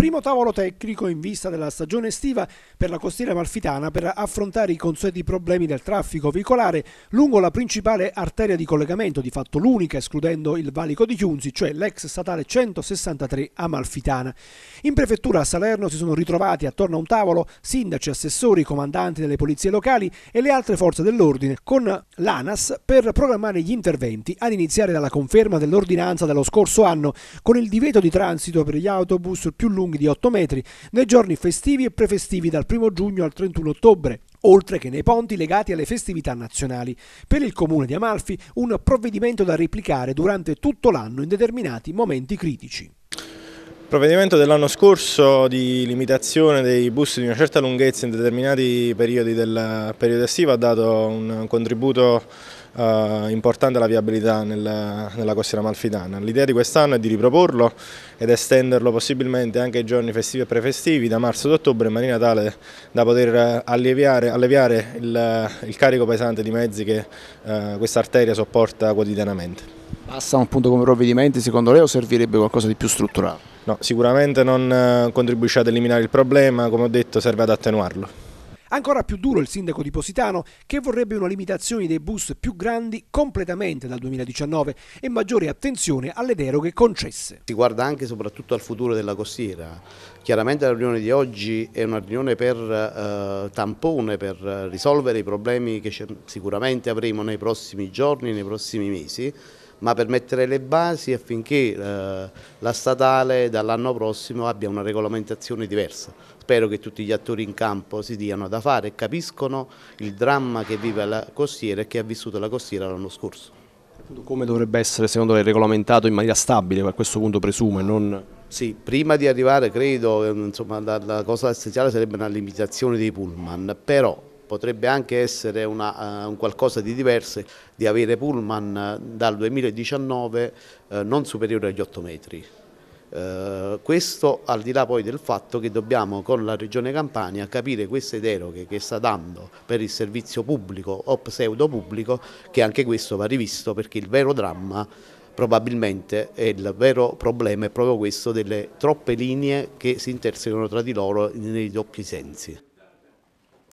Primo tavolo tecnico in vista della stagione estiva per la costiera malfitana per affrontare i consueti problemi del traffico veicolare lungo la principale arteria di collegamento, di fatto l'unica escludendo il valico di Chiunzi, cioè l'ex statale 163 amalfitana. In prefettura a Salerno si sono ritrovati attorno a un tavolo sindaci, assessori, comandanti delle polizie locali e le altre forze dell'ordine con l'ANAS per programmare gli interventi ad iniziare dalla conferma dell'ordinanza dello scorso anno con il divieto di transito per gli autobus più lunghi lunghi di 8 metri nei giorni festivi e prefestivi dal 1 giugno al 31 ottobre, oltre che nei ponti legati alle festività nazionali. Per il comune di Amalfi un provvedimento da replicare durante tutto l'anno in determinati momenti critici. Il provvedimento dell'anno scorso di limitazione dei bus di una certa lunghezza in determinati periodi del periodo estivo ha dato un contributo eh, importante alla viabilità nella, nella costiera malfitana. L'idea di quest'anno è di riproporlo ed estenderlo possibilmente anche ai giorni festivi e prefestivi da marzo ad ottobre in maniera tale da poter eh, alleviare, alleviare il, il, carico pesante di mezzi che eh, questa arteria sopporta quotidianamente. Basta un punto come provvedimenti secondo lei o servirebbe qualcosa di più strutturato? No, sicuramente non eh, contribuisce ad eliminare il problema, come ho detto serve ad attenuarlo. Ancora più duro il sindaco di Positano che vorrebbe una limitazione dei bus più grandi completamente dal 2019 e maggiore attenzione alle deroghe concesse. Si guarda anche e soprattutto al futuro della costiera. Chiaramente la riunione di oggi è una riunione per eh, tampone, per risolvere i problemi che sicuramente avremo nei prossimi giorni, nei prossimi mesi ma per mettere le basi affinché eh, la statale dall'anno prossimo abbia una regolamentazione diversa. Spero che tutti gli attori in campo si diano da fare e capiscono il dramma che vive la costiera e che ha vissuto la costiera l'anno scorso. Come dovrebbe essere secondo lei regolamentato in maniera stabile, a questo punto presumo, e non... Sì, prima di arrivare credo, eh, insomma, la, la cosa essenziale sarebbe una limitazione dei pullman, però potrebbe anche essere una, eh, un qualcosa di diverso, di avere pullman eh, dal 2019 eh, non superiore agli 8 metri. Uh, questo al di là poi del fatto che dobbiamo con la Regione Campania capire queste deroghe che sta dando per il servizio pubblico o pseudo pubblico che anche questo va rivisto perché il vero dramma probabilmente è il vero problema è proprio questo delle troppe linee che si intersecano tra di loro nei doppi sensi.